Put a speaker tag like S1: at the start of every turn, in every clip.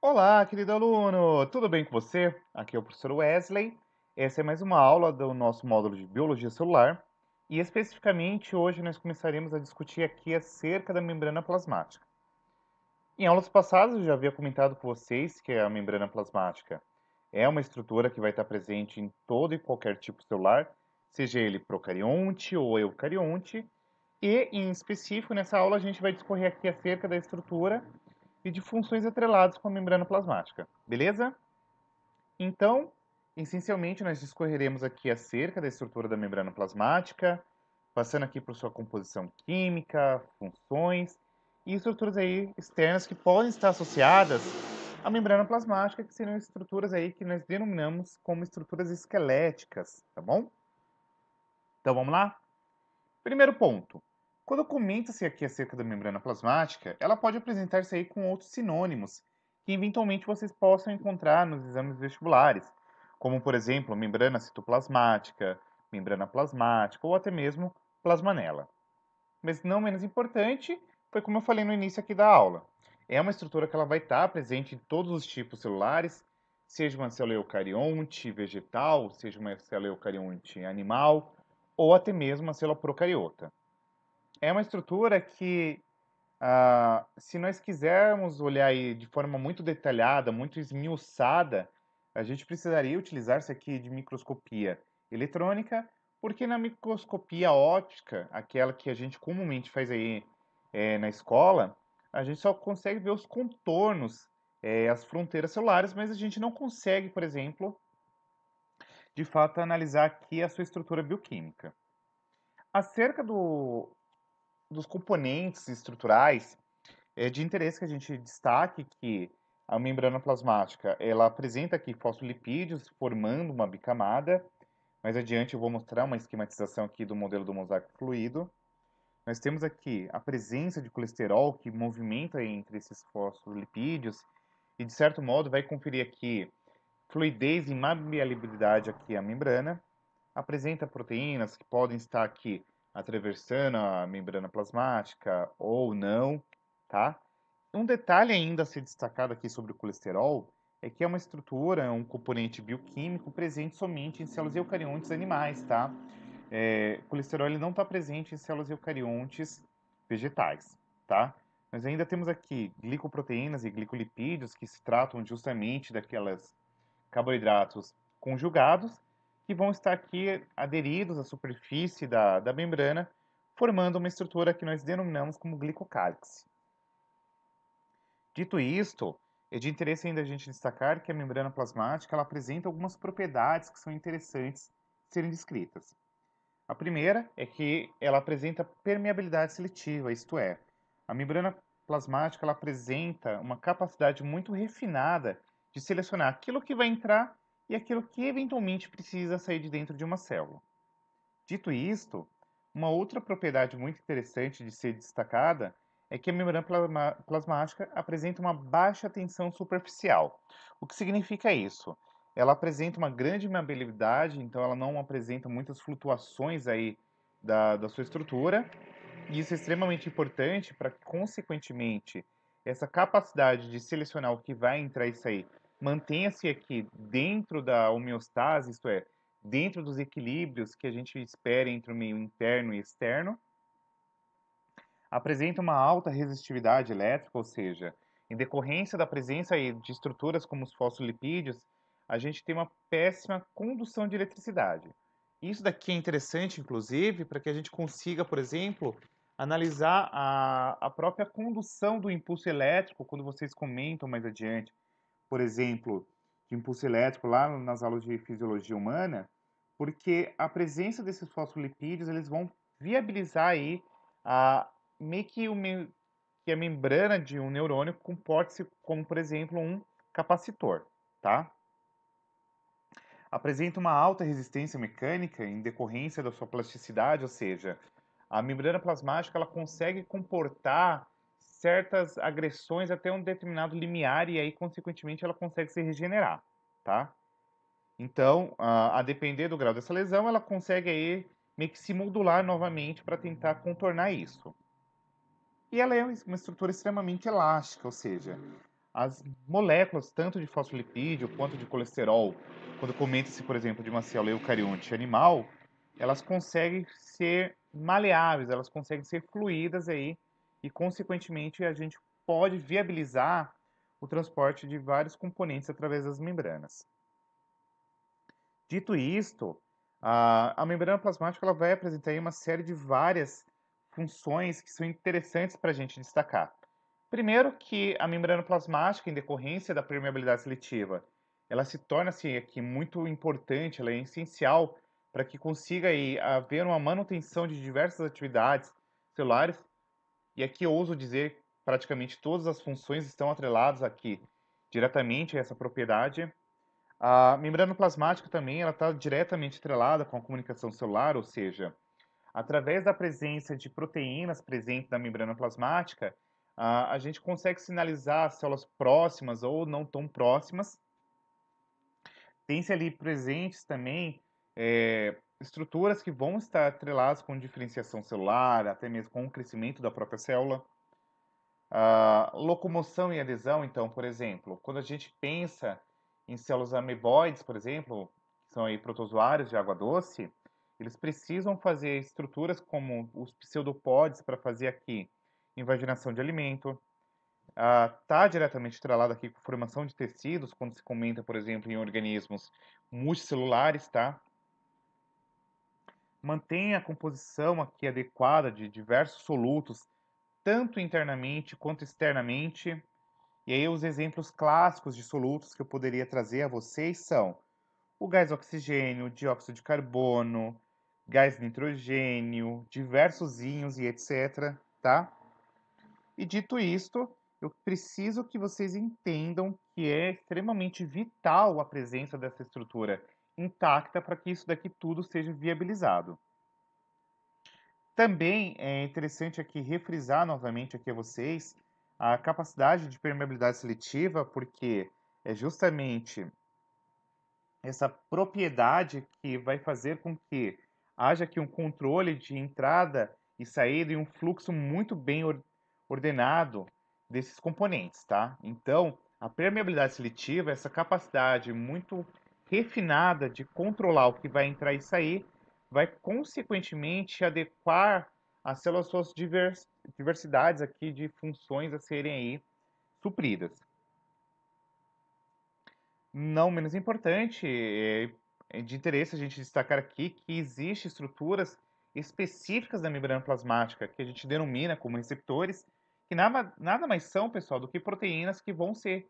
S1: Olá, querido aluno! Tudo bem com você? Aqui é o professor Wesley. Essa é mais uma aula do nosso módulo de Biologia Celular. E especificamente hoje nós começaremos a discutir aqui acerca da membrana plasmática. Em aulas passadas eu já havia comentado com vocês que a membrana plasmática é uma estrutura que vai estar presente em todo e qualquer tipo celular, seja ele procarionte ou eucarionte. E, em específico, nessa aula a gente vai discorrer aqui acerca da estrutura e de funções atreladas com a membrana plasmática, beleza? Então, essencialmente, nós discorreremos aqui acerca da estrutura da membrana plasmática, passando aqui por sua composição química, funções e estruturas aí externas que podem estar associadas à membrana plasmática, que seriam estruturas aí que nós denominamos como estruturas esqueléticas, tá bom? Então vamos lá? Primeiro ponto, quando comenta-se aqui acerca da membrana plasmática, ela pode apresentar-se aí com outros sinônimos que eventualmente vocês possam encontrar nos exames vestibulares, como por exemplo, membrana citoplasmática, membrana plasmática ou até mesmo plasmanela. Mas não menos importante, foi como eu falei no início aqui da aula. É uma estrutura que ela vai estar presente em todos os tipos celulares, seja uma célula eucarionte vegetal, seja uma célula eucarionte animal, ou até mesmo uma célula procariota é uma estrutura que, uh, se nós quisermos olhar de forma muito detalhada, muito esmiuçada, a gente precisaria utilizar-se aqui de microscopia eletrônica, porque na microscopia óptica, aquela que a gente comumente faz aí é, na escola, a gente só consegue ver os contornos, é, as fronteiras celulares, mas a gente não consegue, por exemplo, de fato analisar aqui a sua estrutura bioquímica. Acerca do dos componentes estruturais, é de interesse que a gente destaque que a membrana plasmática ela apresenta aqui fosfolipídios formando uma bicamada. Mais adiante eu vou mostrar uma esquematização aqui do modelo do mosaico fluido. Nós temos aqui a presença de colesterol que movimenta entre esses fosfolipídios e, de certo modo, vai conferir aqui fluidez e maleabilidade aqui à membrana. Apresenta proteínas que podem estar aqui atravessando a membrana plasmática ou não, tá? Um detalhe ainda a ser destacado aqui sobre o colesterol é que é uma estrutura, um componente bioquímico presente somente em células eucariontes animais, tá? É, o colesterol ele não está presente em células eucariontes vegetais, tá? Nós ainda temos aqui glicoproteínas e glicolipídios que se tratam justamente daquelas carboidratos conjugados que vão estar aqui aderidos à superfície da, da membrana, formando uma estrutura que nós denominamos como glicocálix. Dito isto, é de interesse ainda a gente destacar que a membrana plasmática ela apresenta algumas propriedades que são interessantes serem descritas. A primeira é que ela apresenta permeabilidade seletiva, isto é, a membrana plasmática ela apresenta uma capacidade muito refinada de selecionar aquilo que vai entrar e aquilo que eventualmente precisa sair de dentro de uma célula. Dito isto, uma outra propriedade muito interessante de ser destacada é que a membrana plasma plasmática apresenta uma baixa tensão superficial. O que significa isso? Ela apresenta uma grande imabilidade, então ela não apresenta muitas flutuações aí da, da sua estrutura, e isso é extremamente importante para que, consequentemente, essa capacidade de selecionar o que vai entrar e sair mantenha-se aqui dentro da homeostase, isto é, dentro dos equilíbrios que a gente espera entre o meio interno e externo, apresenta uma alta resistividade elétrica, ou seja, em decorrência da presença de estruturas como os fosfolipídios, a gente tem uma péssima condução de eletricidade. Isso daqui é interessante, inclusive, para que a gente consiga, por exemplo, analisar a, a própria condução do impulso elétrico, quando vocês comentam mais adiante por exemplo, de impulso elétrico lá nas aulas de fisiologia humana, porque a presença desses fosfolipídios eles vão viabilizar aí a meio que, o, que a membrana de um neurônio comporte-se como, por exemplo, um capacitor, tá? Apresenta uma alta resistência mecânica em decorrência da sua plasticidade, ou seja, a membrana plasmática ela consegue comportar certas agressões até um determinado limiar e aí, consequentemente, ela consegue se regenerar, tá? Então, a, a depender do grau dessa lesão, ela consegue aí meio que se modular novamente para tentar contornar isso. E ela é uma estrutura extremamente elástica, ou seja, as moléculas, tanto de fosfolipídio quanto de colesterol, quando comenta-se, por exemplo, de uma célula eucarionte animal, elas conseguem ser maleáveis, elas conseguem ser fluídas aí e, consequentemente, a gente pode viabilizar o transporte de vários componentes através das membranas. Dito isto, a membrana plasmática ela vai apresentar uma série de várias funções que são interessantes para a gente destacar. Primeiro que a membrana plasmática, em decorrência da permeabilidade seletiva, ela se torna assim, aqui muito importante, ela é essencial para que consiga aí, haver uma manutenção de diversas atividades celulares e aqui eu ouso dizer praticamente todas as funções estão atreladas aqui diretamente a essa propriedade. A membrana plasmática também ela está diretamente atrelada com a comunicação celular, ou seja, através da presença de proteínas presentes na membrana plasmática, a, a gente consegue sinalizar células próximas ou não tão próximas. Tem-se ali presentes também é, estruturas que vão estar atreladas com diferenciação celular, até mesmo com o crescimento da própria célula. Uh, locomoção e adesão, então, por exemplo, quando a gente pensa em células ameboides, por exemplo, que são aí protozoários de água doce, eles precisam fazer estruturas como os pseudopodes para fazer aqui invaginação de alimento. Está ah, uh, diretamente atrelado aqui com formação de tecidos, quando se comenta, por exemplo, em organismos multicelulares, tá? mantém a composição aqui adequada de diversos solutos, tanto internamente quanto externamente. E aí os exemplos clássicos de solutos que eu poderia trazer a vocês são o gás oxigênio, o dióxido de carbono, gás nitrogênio, diversos íons e etc, tá? E dito isto, eu preciso que vocês entendam que é extremamente vital a presença dessa estrutura intacta para que isso daqui tudo seja viabilizado. Também é interessante aqui refrisar novamente aqui a vocês a capacidade de permeabilidade seletiva, porque é justamente essa propriedade que vai fazer com que haja aqui um controle de entrada e saída e um fluxo muito bem ordenado desses componentes, tá? Então, a permeabilidade seletiva, essa capacidade muito refinada de controlar o que vai entrar e sair, vai consequentemente adequar as suas diversidades aqui de funções a serem aí supridas. Não menos importante, é de interesse a gente destacar aqui que existem estruturas específicas da membrana plasmática, que a gente denomina como receptores, que nada, nada mais são, pessoal, do que proteínas que vão ser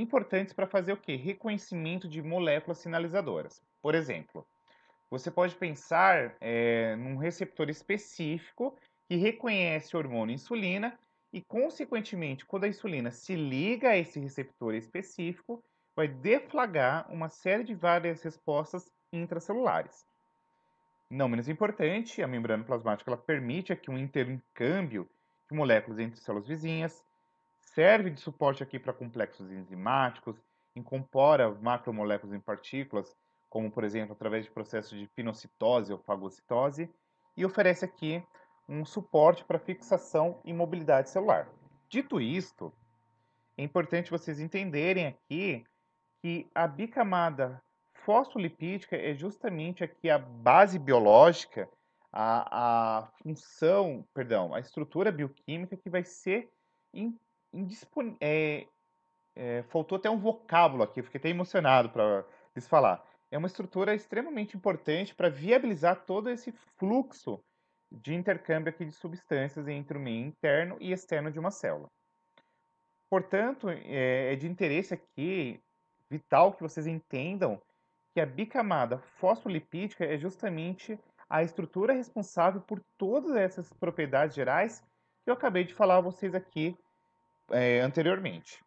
S1: importantes para fazer o que? Reconhecimento de moléculas sinalizadoras. Por exemplo, você pode pensar é, num receptor específico que reconhece o hormônio insulina e, consequentemente, quando a insulina se liga a esse receptor específico, vai deflagrar uma série de várias respostas intracelulares. Não menos importante, a membrana plasmática permite aqui um intercâmbio de moléculas entre células vizinhas, serve de suporte aqui para complexos enzimáticos, incorpora macromoléculas em partículas, como por exemplo através de processos de pinocitose ou fagocitose, e oferece aqui um suporte para fixação e mobilidade celular. Dito isto, é importante vocês entenderem aqui que a bicamada fosfolipídica é justamente aqui a base biológica, a, a função, perdão, a estrutura bioquímica que vai ser indispon... É, eh, é, eh, faltou até um vocábulo aqui, fiquei até emocionado para lhes falar. É uma estrutura extremamente importante para viabilizar todo esse fluxo de intercâmbio aqui de substâncias entre o meio interno e externo de uma célula. Portanto, é, é de interesse aqui, vital, que vocês entendam que a bicamada fosfolipídica é justamente a estrutura responsável por todas essas propriedades gerais que eu acabei de falar a vocês aqui é, anteriormente.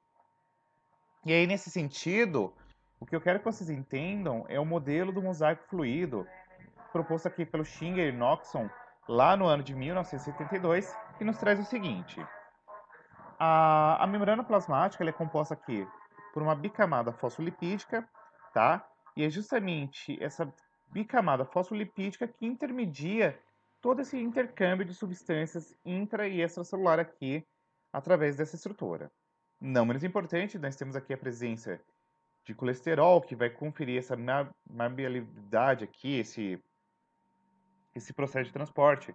S1: E aí, nesse sentido, o que eu quero que vocês entendam é o modelo do mosaico fluido proposto aqui pelo Singer e Noxon lá no ano de 1972, que nos traz o seguinte. A, a membrana plasmática é composta aqui por uma bicamada fosfolipídica, tá? E é justamente essa bicamada fosfolipídica que intermedia todo esse intercâmbio de substâncias intra e extracelular aqui através dessa estrutura. Não menos importante, nós temos aqui a presença de colesterol, que vai conferir essa maleabilidade aqui, esse, esse processo de transporte.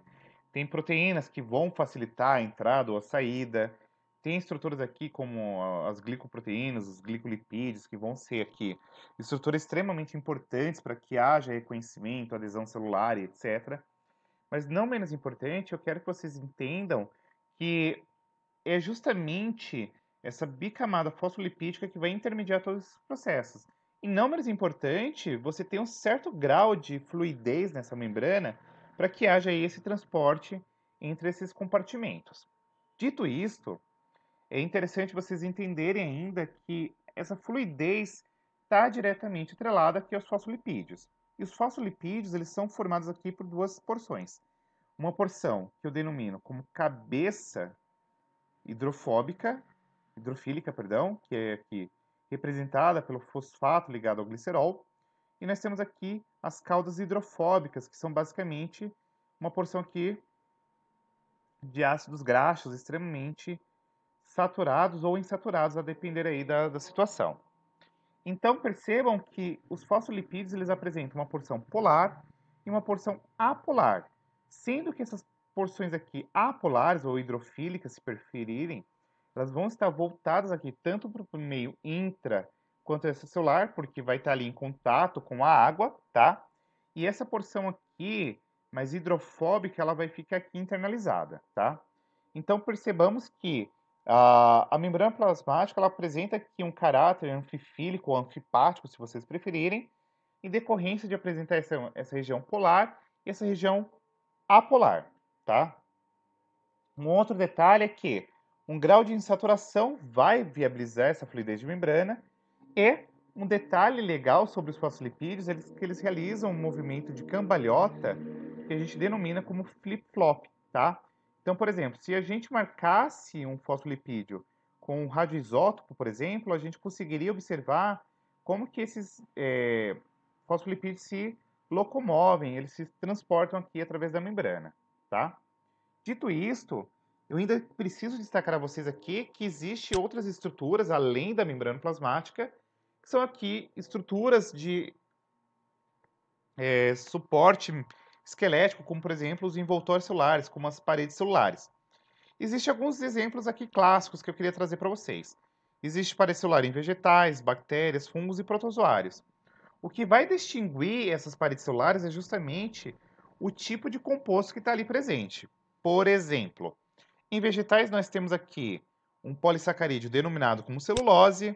S1: Tem proteínas que vão facilitar a entrada ou a saída. Tem estruturas aqui como as glicoproteínas, os glicolipídios, que vão ser aqui estruturas extremamente importantes para que haja reconhecimento, adesão celular, etc. Mas não menos importante, eu quero que vocês entendam que é justamente essa bicamada fosfolipídica que vai intermediar todos esses processos. E não menos importante, você tem um certo grau de fluidez nessa membrana para que haja esse transporte entre esses compartimentos. Dito isto, é interessante vocês entenderem ainda que essa fluidez está diretamente atrelada aqui aos fosfolipídios. E os fosfolipídios eles são formados aqui por duas porções. Uma porção que eu denomino como cabeça hidrofóbica, hidrofílica, perdão, que é aqui representada pelo fosfato ligado ao glicerol. E nós temos aqui as caudas hidrofóbicas, que são basicamente uma porção aqui de ácidos graxos extremamente saturados ou insaturados, a depender aí da, da situação. Então percebam que os fosfolipídios eles apresentam uma porção polar e uma porção apolar, sendo que essas porções aqui apolares ou hidrofílicas, se preferirem, elas vão estar voltadas aqui tanto para o meio intra quanto extracelular, porque vai estar ali em contato com a água, tá? E essa porção aqui, mais hidrofóbica, ela vai ficar aqui internalizada, tá? Então percebamos que a, a membrana plasmática ela apresenta aqui um caráter anfifílico ou anfipático, se vocês preferirem, em decorrência de apresentar essa, essa região polar e essa região apolar tá? Um outro detalhe é que um grau de insaturação vai viabilizar essa fluidez de membrana e um detalhe legal sobre os fosfolipídios é que eles realizam um movimento de cambalhota que a gente denomina como flip-flop, tá? Então, por exemplo, se a gente marcasse um fosfolipídio com um radioisótopo, por exemplo, a gente conseguiria observar como que esses é, fosfolipídios se locomovem, eles se transportam aqui através da membrana tá? Dito isto, eu ainda preciso destacar a vocês aqui que existem outras estruturas além da membrana plasmática, que são aqui estruturas de é, suporte esquelético, como por exemplo os envoltórios celulares, como as paredes celulares. Existem alguns exemplos aqui clássicos que eu queria trazer para vocês. Existe parede celular em vegetais, bactérias, fungos e protozoários. O que vai distinguir essas paredes celulares é justamente o tipo de composto que está ali presente. Por exemplo, em vegetais nós temos aqui um polissacarídeo denominado como celulose,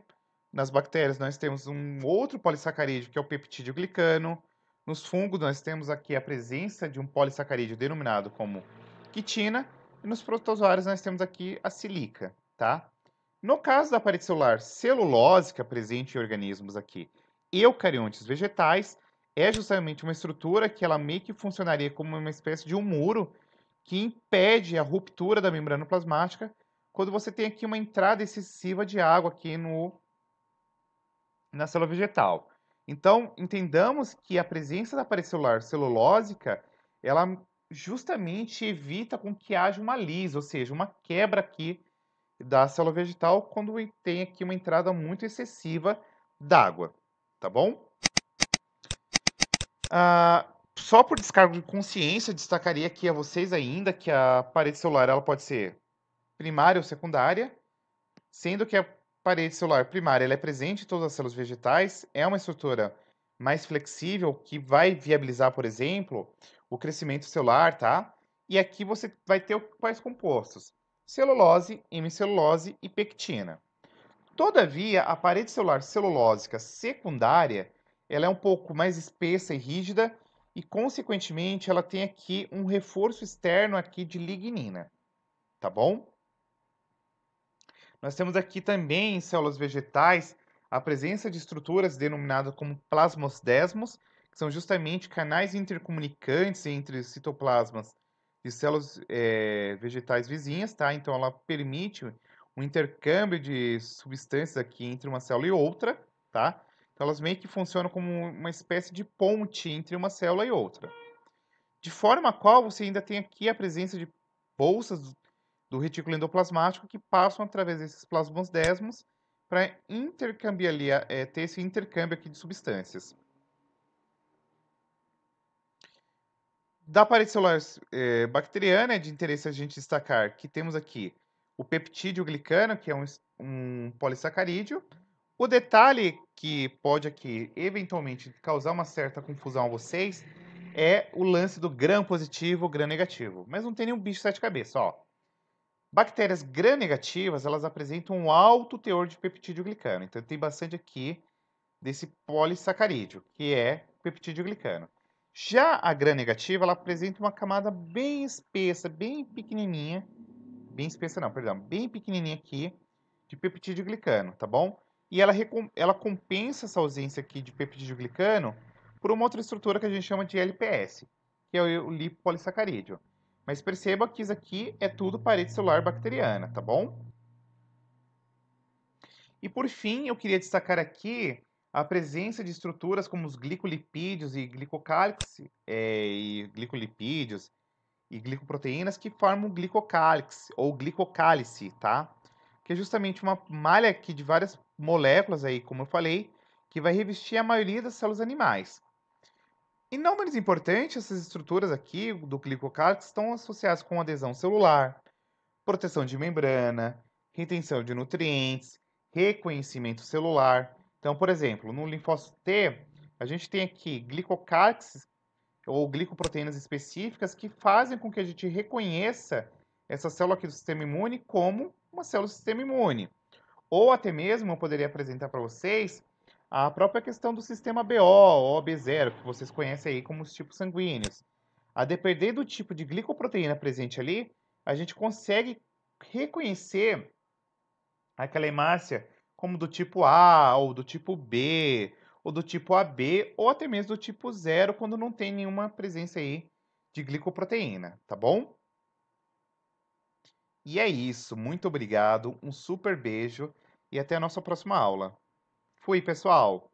S1: nas bactérias nós temos um outro polissacarídeo que é o peptídeo glicano, nos fungos nós temos aqui a presença de um polissacarídeo denominado como quitina, e nos protozoários nós temos aqui a silica, tá? No caso da parede celular celulose, que é presente em organismos aqui eucariontes vegetais, é justamente uma estrutura que ela meio que funcionaria como uma espécie de um muro que impede a ruptura da membrana plasmática quando você tem aqui uma entrada excessiva de água aqui no, na célula vegetal. Então, entendamos que a presença da parede celular celulósica, ela justamente evita com que haja uma lisa, ou seja, uma quebra aqui da célula vegetal quando tem aqui uma entrada muito excessiva d'água, tá bom? Ah, só por descargo de consciência, destacaria aqui a vocês ainda que a parede celular ela pode ser primária ou secundária, sendo que a parede celular primária ela é presente em todas as células vegetais, é uma estrutura mais flexível que vai viabilizar, por exemplo, o crescimento celular, tá? E aqui você vai ter quais compostos? Celulose, hemicelulose e pectina. Todavia, a parede celular celulósica secundária ela é um pouco mais espessa e rígida e, consequentemente, ela tem aqui um reforço externo aqui de lignina, tá bom? Nós temos aqui também em células vegetais a presença de estruturas denominadas como plasmodesmos, que são justamente canais intercomunicantes entre citoplasmas de células é, vegetais vizinhas, tá? Então ela permite um intercâmbio de substâncias aqui entre uma célula e outra, tá? Então, elas meio que funcionam como uma espécie de ponte entre uma célula e outra. De forma a qual você ainda tem aqui a presença de bolsas do retículo endoplasmático que passam através desses plasmodesmos para intercambiar é, ter esse intercâmbio aqui de substâncias. Da parede celular é, bacteriana, é de interesse a gente destacar que temos aqui o peptídeo glicano, que é um, um polissacarídeo, o detalhe que pode aqui eventualmente causar uma certa confusão a vocês é o lance do gram positivo, gram negativo. Mas não tem nenhum bicho de sete cabeças, ó. Bactérias gram negativas, elas apresentam um alto teor de peptídeo glicano. Então tem bastante aqui desse polissacarídeo, que é peptídeo glicano. Já a gram negativa, ela apresenta uma camada bem espessa, bem pequenininha, bem espessa não, perdão, bem pequenininha aqui de peptídeo glicano, tá bom? e ela, ela compensa essa ausência aqui de peptidoglicano por uma outra estrutura que a gente chama de LPS, que é o lipopolissacarídeo. Mas perceba que isso aqui é tudo parede celular bacteriana, tá bom? E por fim, eu queria destacar aqui a presença de estruturas como os glicolipídios e glicocálix, é, e glicolipídios e glicoproteínas que formam glicocálix ou glicocálice, tá? Que é justamente uma malha aqui de várias moléculas aí, como eu falei, que vai revestir a maioria das células animais. E não menos importante, essas estruturas aqui do glicocálix estão associadas com adesão celular, proteção de membrana, retenção de nutrientes, reconhecimento celular. Então, por exemplo, no linfócito T, a gente tem aqui glicocálixes ou glicoproteínas específicas que fazem com que a gente reconheça essa célula aqui do sistema imune como uma célula do sistema imune. Ou até mesmo eu poderia apresentar para vocês a própria questão do sistema BO, ou OB0, que vocês conhecem aí como os tipos sanguíneos. A depender do tipo de glicoproteína presente ali, a gente consegue reconhecer aquela hemácia como do tipo A, ou do tipo B, ou do tipo AB, ou até mesmo do tipo 0, quando não tem nenhuma presença aí de glicoproteína, tá bom? E é isso, muito obrigado, um super beijo e até a nossa próxima aula. Fui, pessoal!